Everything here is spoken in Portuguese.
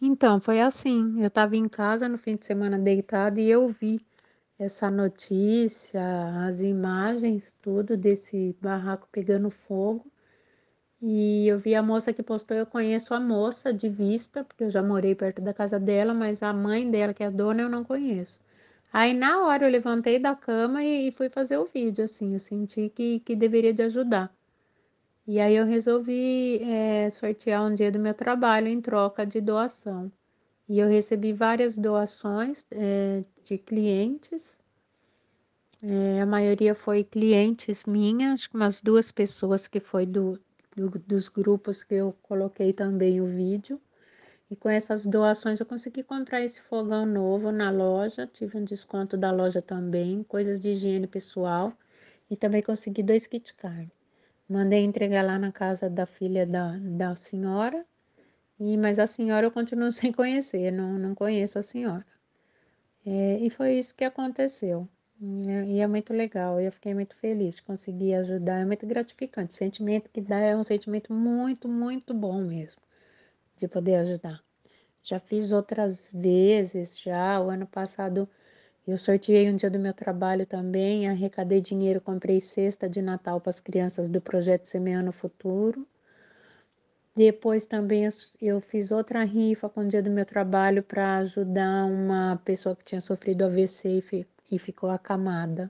Então, foi assim. Eu estava em casa no fim de semana deitada e eu vi essa notícia, as imagens, tudo desse barraco pegando fogo. E eu vi a moça que postou, eu conheço a moça de vista, porque eu já morei perto da casa dela, mas a mãe dela, que é a dona, eu não conheço. Aí na hora eu levantei da cama e, e fui fazer o vídeo, assim, eu senti que, que deveria de ajudar. E aí eu resolvi é, sortear um dia do meu trabalho em troca de doação. E eu recebi várias doações é, de clientes. É, a maioria foi clientes minha, acho que umas duas pessoas que foi do, do, dos grupos que eu coloquei também o vídeo. E com essas doações eu consegui comprar esse fogão novo na loja, tive um desconto da loja também, coisas de higiene pessoal e também consegui dois kit carne. Mandei entregar lá na casa da filha da, da senhora, e mas a senhora eu continuo sem conhecer, não, não conheço a senhora. É, e foi isso que aconteceu. É, e é muito legal, eu fiquei muito feliz, consegui ajudar, é muito gratificante. O sentimento que dá é um sentimento muito, muito bom mesmo, de poder ajudar. Já fiz outras vezes, já o ano passado eu sorteei um dia do meu trabalho também, arrecadei dinheiro, comprei cesta de Natal para as crianças do projeto Semeando o Futuro. Depois também eu fiz outra rifa com o dia do meu trabalho para ajudar uma pessoa que tinha sofrido AVC e, e ficou acamada.